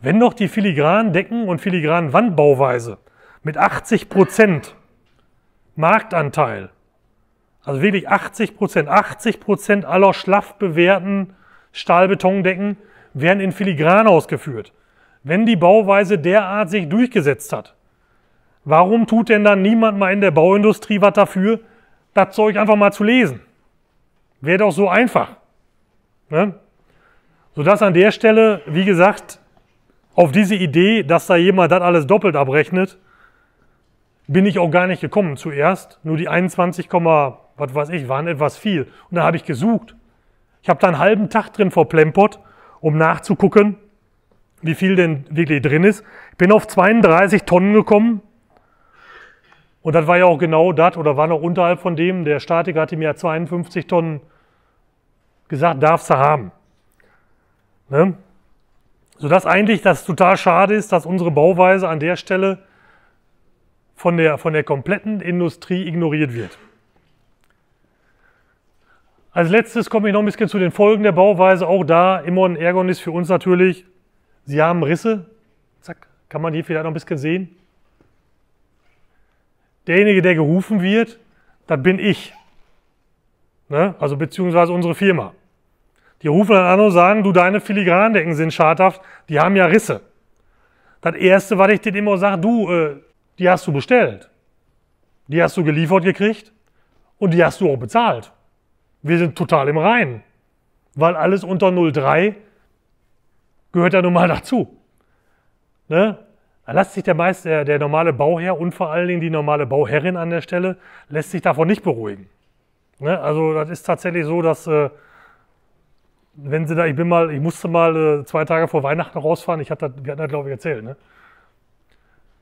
wenn doch die filigranen Decken und filigranen Wandbauweise mit 80 Prozent Marktanteil. Also wirklich 80 Prozent. 80 Prozent aller schlaff bewährten Stahlbetondecken werden in Filigran ausgeführt. Wenn die Bauweise derart sich durchgesetzt hat, warum tut denn dann niemand mal in der Bauindustrie was dafür, das Zeug einfach mal zu lesen? Wäre doch so einfach. Ne? Sodass an der Stelle, wie gesagt, auf diese Idee, dass da jemand das alles doppelt abrechnet, bin ich auch gar nicht gekommen zuerst. Nur die 21, was weiß ich, waren etwas viel. Und da habe ich gesucht. Ich habe da einen halben Tag drin vor Plempot, um nachzugucken, wie viel denn wirklich drin ist. Ich bin auf 32 Tonnen gekommen. Und das war ja auch genau das, oder war noch unterhalb von dem. Der Statiker hatte mir 52 Tonnen gesagt, darfst du haben. Ne? Sodass eigentlich das total schade ist, dass unsere Bauweise an der Stelle von der, von der kompletten Industrie ignoriert wird. Als letztes komme ich noch ein bisschen zu den Folgen der Bauweise. Auch da immer ein Ärgernis für uns natürlich. Sie haben Risse. Zack, kann man hier vielleicht noch ein bisschen sehen. Derjenige, der gerufen wird, das bin ich. Ne? Also beziehungsweise unsere Firma. Die rufen dann an und sagen, du, deine Filigrandecken sind schadhaft, die haben ja Risse. Das Erste, was ich denen immer sage, du, äh, die hast du bestellt, die hast du geliefert gekriegt und die hast du auch bezahlt. Wir sind total im Reinen, weil alles unter 03 gehört ja nun mal dazu. Ne? Da lässt sich der, meist, der, der normale Bauherr und vor allen Dingen die normale Bauherrin an der Stelle, lässt sich davon nicht beruhigen. Ne? Also das ist tatsächlich so, dass äh, wenn sie da, ich bin mal, ich musste mal äh, zwei Tage vor Weihnachten rausfahren, ich hatte, wir hatten das glaube ich erzählt, ne?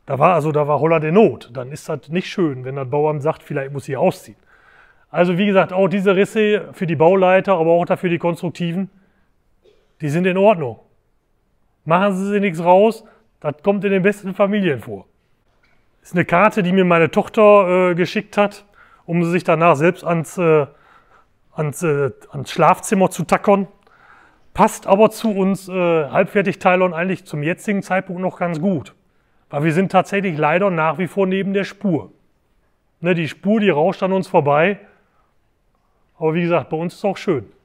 Da war also, da war Holler der Not. Dann ist das nicht schön, wenn das Bauamt sagt, vielleicht muss ich ausziehen. Also wie gesagt, auch diese Risse für die Bauleiter, aber auch dafür die Konstruktiven, die sind in Ordnung. Machen Sie sich nichts raus, das kommt in den besten Familien vor. Ist eine Karte, die mir meine Tochter äh, geschickt hat, um sich danach selbst ans, äh, ans, äh, ans Schlafzimmer zu tackern. Passt aber zu uns äh, Halbfertigteilern eigentlich zum jetzigen Zeitpunkt noch ganz gut. Weil wir sind tatsächlich leider nach wie vor neben der Spur. Ne, die Spur, die rauscht an uns vorbei. Aber wie gesagt, bei uns ist es auch schön.